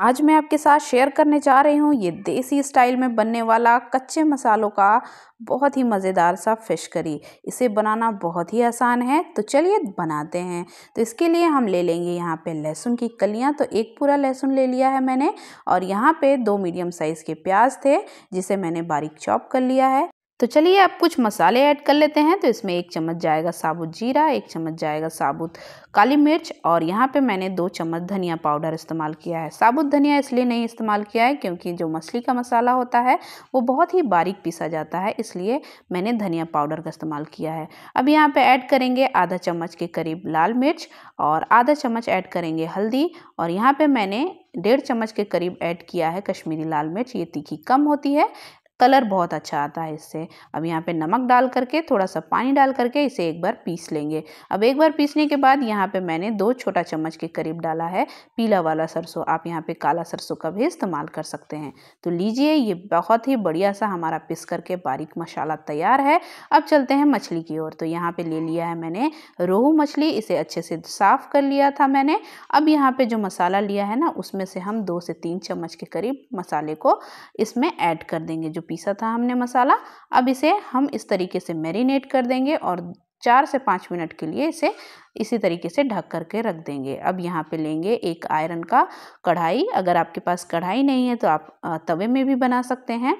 आज मैं आपके साथ शेयर करने जा रही हूँ ये देसी स्टाइल में बनने वाला कच्चे मसालों का बहुत ही मज़ेदार सा फ़िश करी इसे बनाना बहुत ही आसान है तो चलिए बनाते हैं तो इसके लिए हम ले लेंगे यहाँ पे लहसुन की कलियाँ तो एक पूरा लहसुन ले लिया है मैंने और यहाँ पे दो मीडियम साइज़ के प्याज थे जिसे मैंने बारीक चॉप कर लिया है तो चलिए अब कुछ मसाले ऐड कर लेते हैं तो इसमें एक चम्मच जाएगा साबुत जीरा एक चम्मच जाएगा साबुत काली मिर्च और यहाँ पे मैंने दो चम्मच धनिया पाउडर इस्तेमाल किया है साबुत धनिया इसलिए नहीं इस्तेमाल किया है क्योंकि जो मछली का मसाला होता है वो बहुत ही बारीक पीसा जाता है इसलिए मैंने धनिया पाउडर का इस्तेमाल किया है अब यहाँ पर ऐड करेंगे आधा चम्मच के करीब लाल मिर्च और आधा चम्मच ऐड करेंगे हल्दी और यहाँ पर मैंने डेढ़ चम्मच के करीब ऐड किया है कश्मीरी लाल मिर्च ये तीखी कम होती है कलर बहुत अच्छा आता है इससे अब यहाँ पे नमक डाल करके थोड़ा सा पानी डाल करके इसे एक बार पीस लेंगे अब एक बार पीसने के बाद यहाँ पे मैंने दो छोटा चम्मच के करीब डाला है पीला वाला सरसों आप यहाँ पे काला सरसों का भी इस्तेमाल कर सकते हैं तो लीजिए ये बहुत ही बढ़िया सा हमारा पिस करके बारीक मसाला तैयार है अब चलते हैं मछली की ओर तो यहाँ पर ले लिया है मैंने रोहू मछली इसे अच्छे से साफ़ कर लिया था मैंने अब यहाँ पर जो मसाला लिया है ना उसमें से हम दो से तीन चम्मच के करीब मसाले को इसमें ऐड कर देंगे जो पीसा था हमने मसाला अब इसे हम इस तरीके से मैरिनेट कर देंगे और चार से पाँच मिनट के लिए इसे इसी तरीके से ढक करके रख देंगे अब यहाँ पे लेंगे एक आयरन का कढ़ाई अगर आपके पास कढ़ाई नहीं है तो आप तवे में भी बना सकते हैं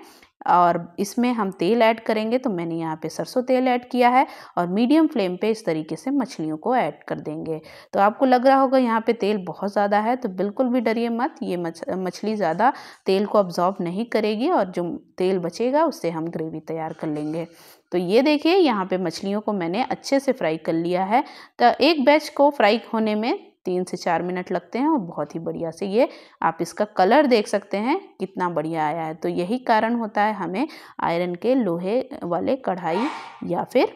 और इसमें हम तेल ऐड करेंगे तो मैंने यहाँ पे सरसों तेल ऐड किया है और मीडियम फ्लेम पे इस तरीके से मछलियों को ऐड कर देंगे तो आपको लग रहा होगा यहाँ पे तेल बहुत ज़्यादा है तो बिल्कुल भी डरिए मत ये मछली ज़्यादा तेल को अब्जॉर्ब नहीं करेगी और जो तेल बचेगा उससे हम ग्रेवी तैयार कर लेंगे तो ये देखिए यहाँ पे मछलियों को मैंने अच्छे से फ्राई कर लिया है तो एक बैच को फ्राई होने में तीन से चार मिनट लगते हैं और बहुत ही बढ़िया से ये आप इसका कलर देख सकते हैं कितना बढ़िया आया है तो यही कारण होता है हमें आयरन के लोहे वाले कढ़ाई या फिर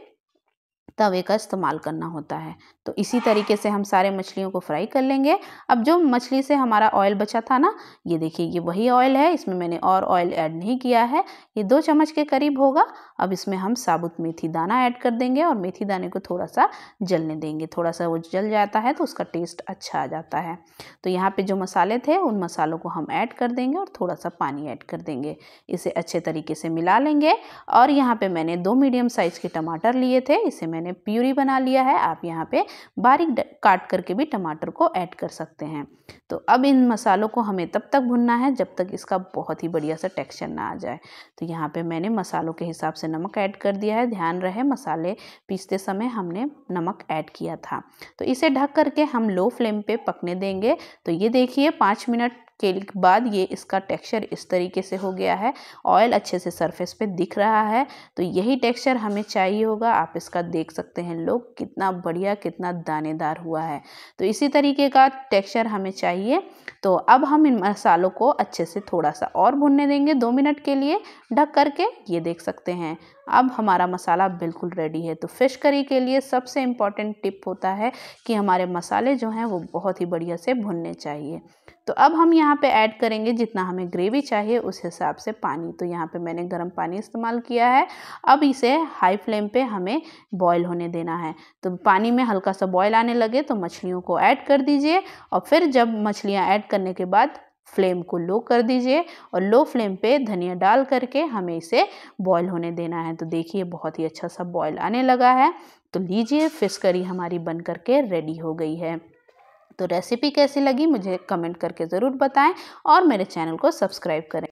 तवे का इस्तेमाल करना होता है तो इसी तरीके से हम सारे मछलियों को फ्राई कर लेंगे अब जो मछली से हमारा ऑयल बचा था ना ये देखिए ये वही ऑयल है इसमें मैंने और ऑयल ऐड नहीं किया है ये दो चम्मच के करीब होगा अब इसमें हम साबुत मेथी दाना ऐड कर देंगे और मेथी दाने को थोड़ा सा जलने देंगे थोड़ा सा वो जल जाता है तो उसका टेस्ट अच्छा आ जाता है तो यहाँ पर जो मसाले थे उन मसालों को हम ऐड कर देंगे और थोड़ा सा पानी ऐड कर देंगे इसे अच्छे तरीके से मिला लेंगे और यहाँ पर मैंने दो मीडियम साइज़ के टमाटर लिए थे इसे मैंने मैंने प्यूरी बना लिया है आप यहाँ पे बारीक काट करके भी टमाटर को ऐड कर सकते हैं तो अब इन मसालों को हमें तब तक भुनना है जब तक इसका बहुत ही बढ़िया सा टेक्सचर ना आ जाए तो यहाँ पे मैंने मसालों के हिसाब से नमक ऐड कर दिया है ध्यान रहे मसाले पीसते समय हमने नमक ऐड किया था तो इसे ढक करके हम लो फ्लेम पर पकने देंगे तो ये देखिए पाँच मिनट के बाद ये इसका टेक्सचर इस तरीके से हो गया है ऑयल अच्छे से सरफेस पे दिख रहा है तो यही टेक्सचर हमें चाहिए होगा आप इसका देख सकते हैं लोग कितना बढ़िया कितना दानेदार हुआ है तो इसी तरीके का टेक्सचर हमें चाहिए तो अब हम इन मसालों को अच्छे से थोड़ा सा और भुनने देंगे दो मिनट के लिए ढक करके ये देख सकते हैं अब हमारा मसाला बिल्कुल रेडी है तो फ़िश करी के लिए सबसे इम्पॉर्टेंट टिप होता है कि हमारे मसाले जो हैं वो बहुत ही बढ़िया से भुनने चाहिए तो अब हम यहाँ पे ऐड करेंगे जितना हमें ग्रेवी चाहिए उस हिसाब से पानी तो यहाँ पे मैंने गर्म पानी इस्तेमाल किया है अब इसे हाई फ्लेम पे हमें बॉईल होने देना है तो पानी में हल्का सा बॉईल आने लगे तो मछलियों को ऐड कर दीजिए और फिर जब मछलियाँ ऐड करने के बाद फ्लेम को लो कर दीजिए और लो फ्लेम पे धनिया डाल करके हमें इसे बॉईल होने देना है तो देखिए बहुत ही अच्छा सा बॉईल आने लगा है तो लीजिए फिश करी हमारी बन करके रेडी हो गई है तो रेसिपी कैसी लगी मुझे कमेंट करके ज़रूर बताएं और मेरे चैनल को सब्सक्राइब करें